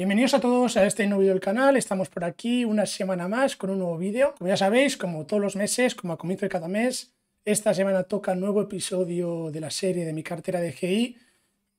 Bienvenidos a todos a este nuevo vídeo del canal, estamos por aquí una semana más con un nuevo vídeo. Como ya sabéis, como todos los meses, como a comienzo de cada mes, esta semana toca nuevo episodio de la serie de mi cartera de GI.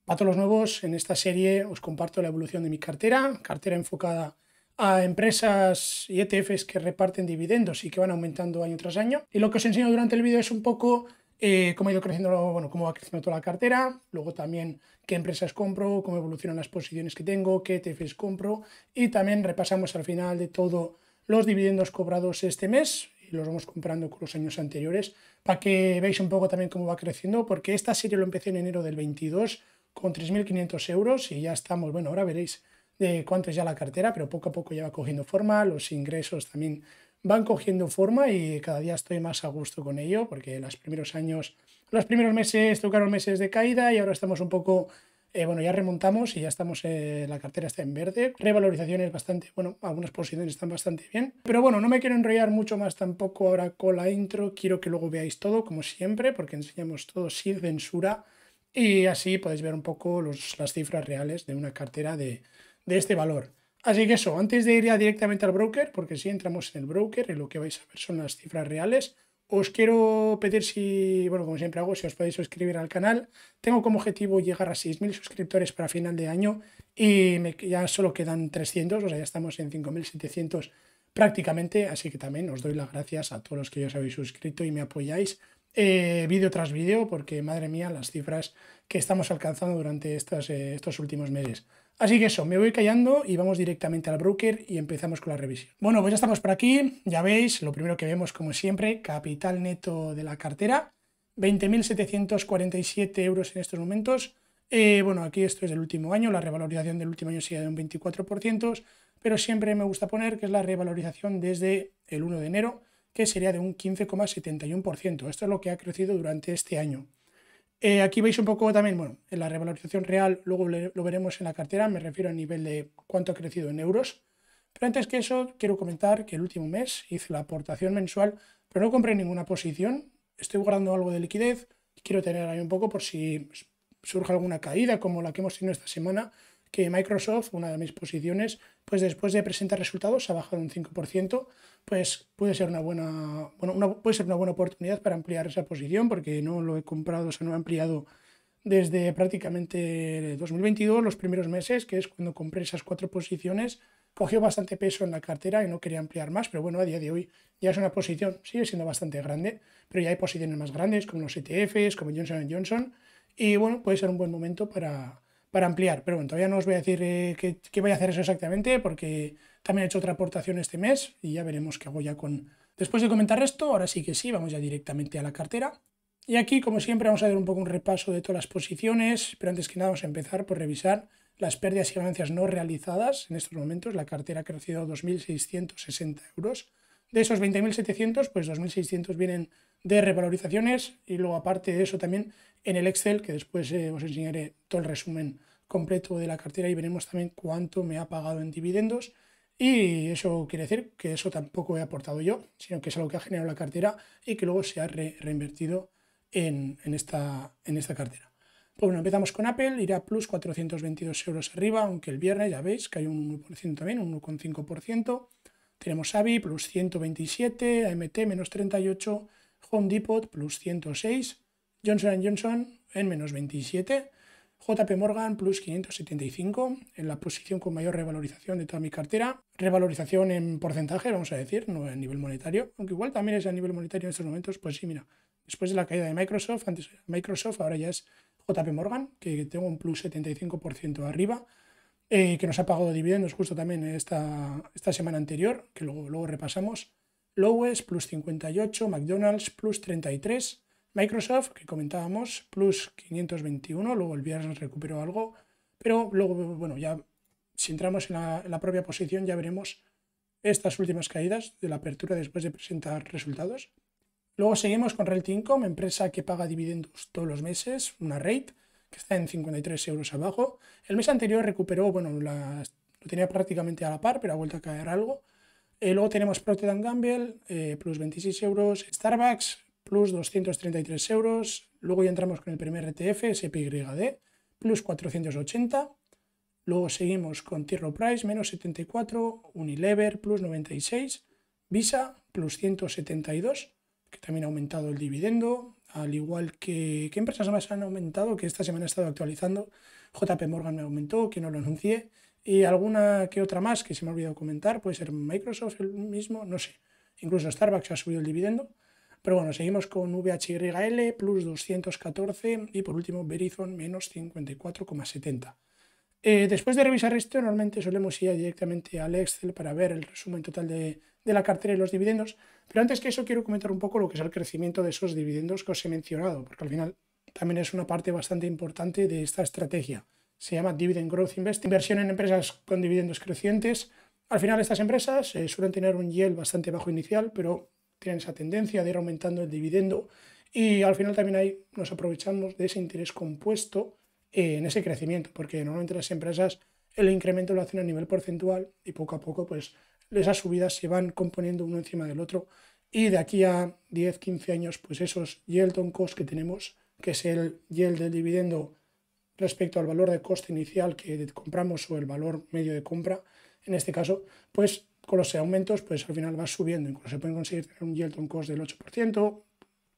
Para todos los nuevos, en esta serie os comparto la evolución de mi cartera, cartera enfocada a empresas y ETFs que reparten dividendos y que van aumentando año tras año. Y lo que os enseño durante el vídeo es un poco eh, cómo ha ido creciendo, bueno, cómo va creciendo toda la cartera, luego también qué empresas compro, cómo evolucionan las posiciones que tengo, qué ETFs compro y también repasamos al final de todo los dividendos cobrados este mes y los vamos comprando con los años anteriores para que veáis un poco también cómo va creciendo, porque esta serie lo empecé en enero del 22 con 3.500 euros y ya estamos, bueno, ahora veréis de cuánto es ya la cartera, pero poco a poco ya va cogiendo forma, los ingresos también van cogiendo forma y cada día estoy más a gusto con ello, porque los primeros años, los primeros meses tocaron meses de caída y ahora estamos un poco, eh, bueno, ya remontamos y ya estamos, eh, la cartera está en verde, revalorizaciones bastante, bueno, algunas posiciones están bastante bien, pero bueno, no me quiero enrollar mucho más tampoco ahora con la intro, quiero que luego veáis todo, como siempre, porque enseñamos todo sin censura y así podéis ver un poco las cifras reales de una cartera de, de este valor. Así que eso, antes de ir ya directamente al broker, porque si entramos en el broker, en lo que vais a ver son las cifras reales, os quiero pedir si, bueno, como siempre hago, si os podéis suscribir al canal. Tengo como objetivo llegar a 6.000 suscriptores para final de año y ya solo quedan 300, o sea, ya estamos en 5.700 prácticamente, así que también os doy las gracias a todos los que ya os habéis suscrito y me apoyáis. Eh, vídeo tras vídeo, porque madre mía, las cifras que estamos alcanzando durante eh, estos últimos meses. Así que eso, me voy callando y vamos directamente al broker y empezamos con la revisión. Bueno, pues ya estamos por aquí, ya veis, lo primero que vemos como siempre, capital neto de la cartera, 20.747 euros en estos momentos. Eh, bueno, aquí esto es del último año, la revalorización del último año sigue de un 24%, pero siempre me gusta poner que es la revalorización desde el 1 de enero que sería de un 15,71%. Esto es lo que ha crecido durante este año. Eh, aquí veis un poco también, bueno, en la revalorización real, luego lo veremos en la cartera, me refiero al nivel de cuánto ha crecido en euros. Pero antes que eso, quiero comentar que el último mes hice la aportación mensual, pero no compré ninguna posición. Estoy guardando algo de liquidez, quiero tener ahí un poco por si surge alguna caída como la que hemos tenido esta semana que Microsoft, una de mis posiciones, pues después de presentar resultados ha bajado un 5%, pues puede ser una buena, bueno, puede ser una buena oportunidad para ampliar esa posición porque no lo he comprado, o sea, no he ampliado desde prácticamente 2022, los primeros meses, que es cuando compré esas cuatro posiciones, cogió bastante peso en la cartera y no quería ampliar más, pero bueno, a día de hoy ya es una posición, sigue siendo bastante grande, pero ya hay posiciones más grandes como los ETFs, como Johnson Johnson, y bueno, puede ser un buen momento para para ampliar. Pero bueno, todavía no os voy a decir eh, qué, voy a hacer eso exactamente, porque también he hecho otra aportación este mes y ya veremos qué hago ya con... Después de comentar esto, ahora sí que sí, vamos ya directamente a la cartera. Y aquí, como siempre, vamos a hacer un poco un repaso de todas las posiciones, pero antes que nada vamos a empezar por revisar las pérdidas y ganancias no realizadas. En estos momentos la cartera ha crecido 2.660 euros. De esos 20.700, pues 2.600 vienen de revalorizaciones y luego aparte de eso también en el Excel, que después eh, os enseñaré todo el resumen completo de la cartera y veremos también cuánto me ha pagado en dividendos. Y eso quiere decir que eso tampoco he aportado yo, sino que es algo que ha generado la cartera y que luego se ha reinvertido en, esta, en esta cartera. Pues bueno, empezamos con Apple, irá plus 422 euros arriba, aunque el viernes ya veis que hay un 1% también, un 1,5%. Tenemos Avi plus 127, AMT menos 38 Home Depot plus 106, Johnson Johnson en menos 27, JP Morgan plus 575 en la posición con mayor revalorización de toda mi cartera. Revalorización en porcentaje, vamos a decir, no en nivel monetario, aunque igual también es a nivel monetario en estos momentos, pues sí, mira, después de la caída de Microsoft, antes Microsoft, ahora ya es JP Morgan, que tengo un plus 75% arriba, eh, que nos ha pagado dividendos justo también esta, esta semana anterior, que luego, luego repasamos. Lowes plus 58, McDonald's plus 33, Microsoft, que comentábamos, plus 521, luego el viernes recuperó algo, pero luego, bueno, ya si entramos en la, propia posición ya veremos estas últimas caídas de la apertura después de presentar resultados. Luego seguimos con Realty Income, empresa que paga dividendos todos los meses, una rate que está en 53 euros abajo. El mes anterior recuperó, bueno, lo tenía prácticamente a la par, pero ha vuelto a caer algo luego tenemos Procter Gamble, eh, plus 26 euros. Starbucks, plus 233 euros. Luego ya entramos con el primer ETF, SPYD, plus 480. Luego seguimos con Tierra Price, menos 74. Unilever, plus 96. Visa, plus 172, que también ha aumentado el dividendo. Al igual que, ¿qué empresas más han aumentado? Que esta semana he estado actualizando. JP Morgan me aumentó, que no lo anuncié y alguna que otra más que se me ha olvidado comentar, puede ser Microsoft el mismo, no sé, incluso Starbucks ha subido el dividendo, pero bueno, seguimos con VHYL plus 214 y por último Verizon menos 54,70. Eh, después de revisar esto, normalmente solemos ir directamente al Excel para ver el resumen total de, de, la cartera y los dividendos, pero antes que eso quiero comentar un poco lo que es el crecimiento de esos dividendos que os he mencionado, porque al final también es una parte bastante importante de esta estrategia se llama Dividend Growth Investing, inversión en empresas con dividendos crecientes. Al final estas empresas eh, suelen tener un yield bastante bajo inicial, pero tienen esa tendencia de ir aumentando el dividendo y al final también ahí nos aprovechamos de ese interés compuesto eh, en ese crecimiento, porque normalmente las empresas el incremento lo hacen a nivel porcentual y poco a poco pues esas subidas se van componiendo uno encima del otro y de aquí a 10, 15 años pues esos yield on cost que tenemos, que es el yield del dividendo respecto al valor de coste inicial que compramos o el valor medio de compra, en este caso, pues con los aumentos, pues al final va subiendo, incluso se pueden conseguir un yield on cost del 8%,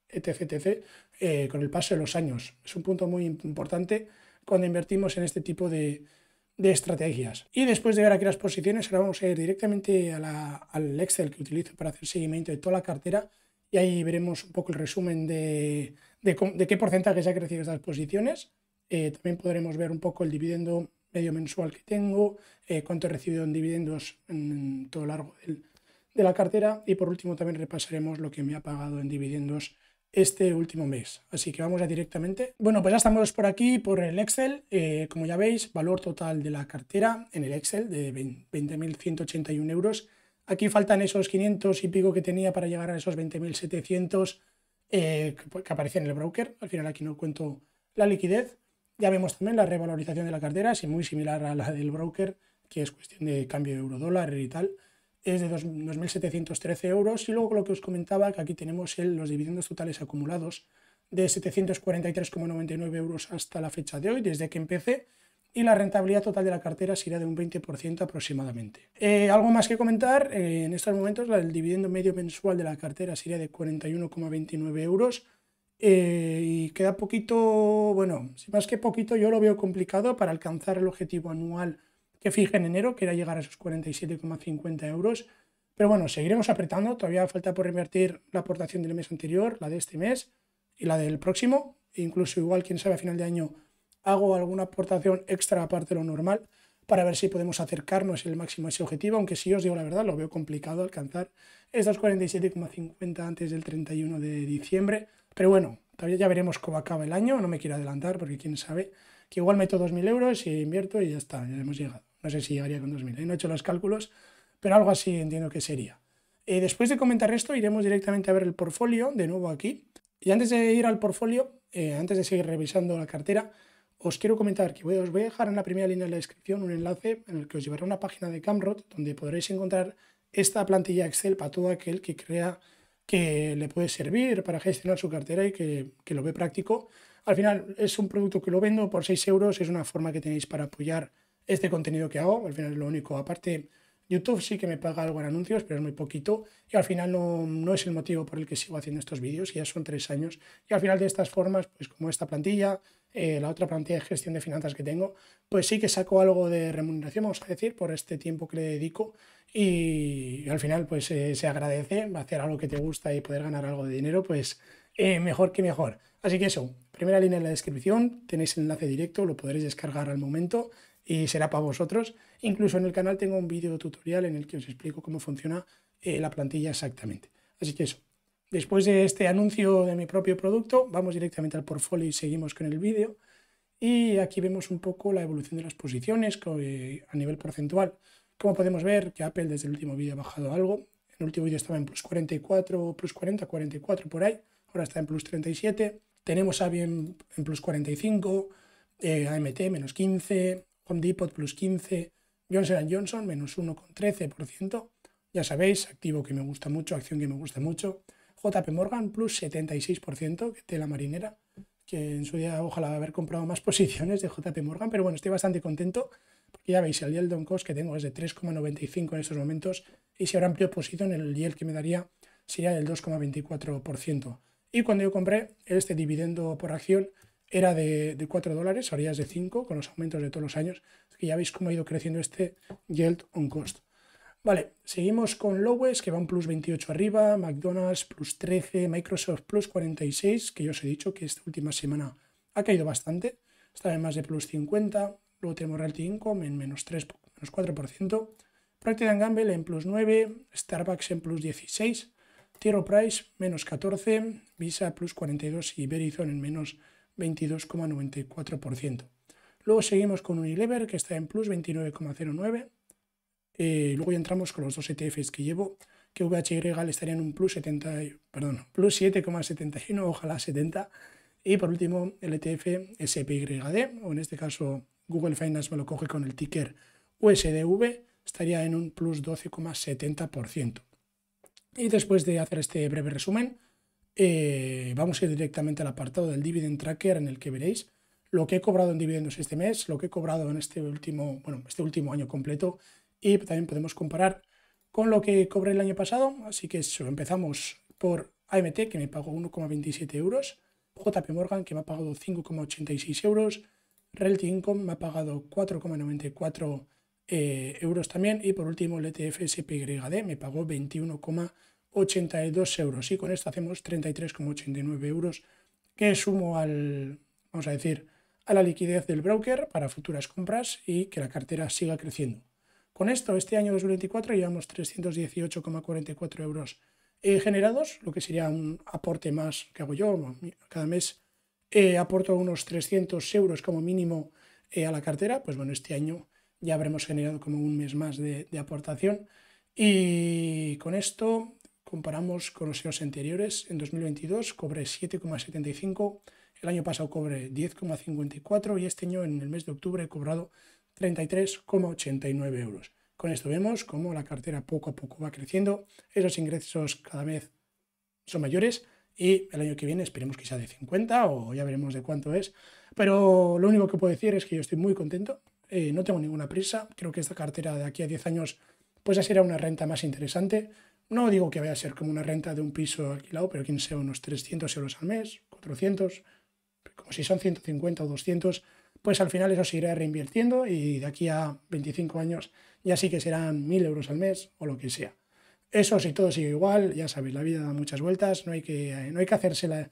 etc, etc, con el paso de los años. Es un punto muy importante cuando invertimos en este tipo de, estrategias. Y después de ver aquí las posiciones, ahora vamos a ir directamente al Excel que utilizo para hacer seguimiento de toda la cartera y ahí veremos un poco el resumen de, de qué porcentaje se ha crecido estas posiciones eh, también podremos ver un poco el dividendo medio mensual que tengo, eh, cuánto he recibido en dividendos en, todo lo largo de la cartera y por último también repasaremos lo que me ha pagado en dividendos este último mes. Así que vamos a directamente. Bueno, pues ya estamos por aquí, por el Excel. Eh, como ya veis, valor total de la cartera en el Excel de 20.181 euros. Aquí faltan esos 500 y pico que tenía para llegar a esos 20.700 pues, que aparecen en el broker. Al final aquí no cuento la liquidez. Ya vemos también la revalorización de la cartera, es muy similar a la del broker, que es cuestión de cambio de euro-dólar y tal, es de 2.713 euros. Y luego lo que os comentaba, que aquí tenemos los dividendos totales acumulados de 743,99 euros hasta la fecha de hoy, desde que empecé, y la rentabilidad total de la cartera sería de un 20% aproximadamente. Eh, algo más que comentar, eh, en estos momentos el dividendo medio mensual de la cartera sería de 41,29 euros, eh, y queda poquito, bueno, si más que poquito, yo lo veo complicado para alcanzar el objetivo anual que fije en enero, que era llegar a esos 47,50 euros. Pero bueno, seguiremos apretando. Todavía falta por invertir la aportación del mes anterior, la de este mes y la del próximo. E incluso igual, quién sabe, a final de año hago alguna aportación extra aparte de lo normal para ver si podemos acercarnos el máximo a ese objetivo, aunque sí, os digo la verdad, lo veo complicado alcanzar esos 47,50 antes del 31 de diciembre. Pero bueno, todavía ya veremos cómo acaba el año, no me quiero adelantar porque quién sabe, que igual meto 2.000 euros y invierto y ya está, ya hemos llegado. No sé si llegaría con 2.000, ¿eh? no he hecho los cálculos, pero algo así entiendo que sería. Eh, después de comentar esto, iremos directamente a ver el portfolio, de nuevo aquí. Y antes de ir al portfolio, eh, antes de seguir revisando la cartera, os quiero comentar que os voy a dejar en la primera línea de la descripción un enlace en el que os llevará a una página de Camrod donde podréis encontrar esta plantilla Excel para todo aquel que crea que le puede servir para gestionar su cartera y que, lo ve práctico. Al final es un producto que lo vendo por 6 euros, es una forma que tenéis para apoyar este contenido que hago. Al final es lo único. Aparte, YouTube sí que me paga algo en anuncios, pero es muy poquito y al final no, es el motivo por el que sigo haciendo estos vídeos, ya son tres años. Y al final de estas formas, pues como esta plantilla, eh, la otra plantilla de gestión de finanzas que tengo, pues sí que saco algo de remuneración, vamos a decir, por este tiempo que le dedico y al final pues eh, se agradece hacer algo que te gusta y poder ganar algo de dinero, pues eh, mejor que mejor. Así que eso, primera línea en la descripción, tenéis el enlace directo, lo podréis descargar al momento y será para vosotros. Incluso en el canal tengo un vídeo tutorial en el que os explico cómo funciona eh, la plantilla exactamente. Así que eso. Después de este anuncio de mi propio producto, vamos directamente al portfolio y seguimos con el vídeo. Y aquí vemos un poco la evolución de las posiciones eh, a nivel porcentual. Como podemos ver, que Apple desde el último vídeo ha bajado algo. En el último vídeo estaba en plus 44, plus 40, 44 por ahí. Ahora está en plus 37. Tenemos a bien en plus 45, AMT menos 15, Home Depot plus 15, Johnson Johnson menos 1,13%. Ya sabéis, activo que me gusta mucho, acción que me gusta mucho. JP Morgan plus 76%, que tela marinera, que en su día ojalá haber comprado más posiciones de JP Morgan, pero bueno, estoy bastante contento porque ya veis, el yield on cost que tengo es de 3,95 en estos momentos y si ahora amplio posición, el yield que me daría sería del 2,24%. Y cuando yo compré este dividendo por acción, era de, 4 dólares, ahora ya es de 5 con los aumentos de todos los años. Así que ya veis cómo ha ido creciendo este yield on cost. Vale, seguimos con Lowes, que va un plus 28 arriba, McDonald's plus 13, Microsoft plus 46, que yo os he dicho que esta última semana ha caído bastante, está en más de plus 50, luego tenemos Realty Income en menos 3, menos 4%, Procter Gamble en plus 9, Starbucks en plus 16, Tierra Price menos 14, Visa plus 42 y Verizon en menos 22,94%. Luego seguimos con Unilever, que está en plus 29,09%. Eh, luego ya entramos con los dos ETFs que llevo, que VHY estaría en un plus, 70, perdón, plus 7,71, ojalá 70. Y por último, el ETF SPYD, o en este caso Google Finance me lo coge con el ticker USDV, estaría en un plus 12,70%. Y después de hacer este breve resumen, eh, vamos a ir directamente al apartado del dividend tracker en el que veréis lo que he cobrado en dividendos este mes, lo que he cobrado en este último, bueno, este último año completo y también podemos comparar con lo que cobré el año pasado. Así que empezamos por AMT que me pagó 1,27 euros, JP Morgan que me ha pagado 5,86 euros, Realty Income me ha pagado 4,94 eh, euros también y por último el ETF SPYD me pagó 21,96 82 euros. Y con esto hacemos 33,89 euros que sumo al, vamos a decir, a la liquidez del broker para futuras compras y que la cartera siga creciendo. Con esto, este año 2024 llevamos 318,44 euros eh, generados, lo que sería un aporte más que hago yo. Cada mes eh, aporto unos 300 euros como mínimo eh, a la cartera. Pues bueno, este año ya habremos generado como un mes más de aportación. Y con esto comparamos con los años anteriores, en 2022 cobré 7,75, el año pasado cobré 10,54 y este año en el mes de octubre he cobrado 33,89 euros. Con esto vemos como la cartera poco a poco va creciendo, esos ingresos cada vez son mayores y el año que viene esperemos que sea de 50 o ya veremos de cuánto es. Pero lo único que puedo decir es que yo estoy muy contento, eh, no tengo ninguna prisa, creo que esta cartera de aquí a 10 años pues ya será una renta más interesante no digo que vaya a ser como una renta de un piso alquilado, pero quien sea unos 300 euros al mes, 400, como si son 150 o 200, pues al final eso se irá reinvirtiendo y de aquí a 25 años ya sí que serán 1000 euros al mes o lo que sea. Eso si todo sigue igual, ya sabéis, la vida da muchas vueltas, no hay que, no hay que hacerse la,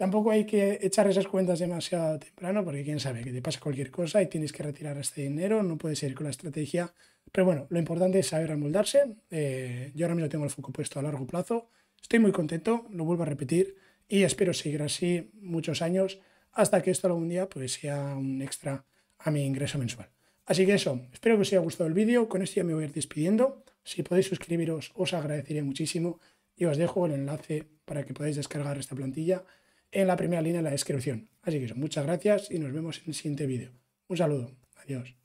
Tampoco hay que echar esas cuentas demasiado temprano porque quién sabe que te pasa cualquier cosa y tienes que retirar este dinero, no puedes seguir con la estrategia. Pero bueno, lo importante es saber amoldarse. Eh, yo ahora mismo tengo el foco puesto a largo plazo. Estoy muy contento, lo vuelvo a repetir y espero seguir así muchos años hasta que esto algún día pues, sea un extra a mi ingreso mensual. Así que eso, espero que os haya gustado el vídeo. Con esto ya me voy a ir despidiendo. Si podéis suscribiros os agradeceré muchísimo y os dejo el enlace para que podáis descargar esta plantilla en la primera línea de la descripción. Así que eso, muchas gracias y nos vemos en el siguiente vídeo. Un saludo, adiós.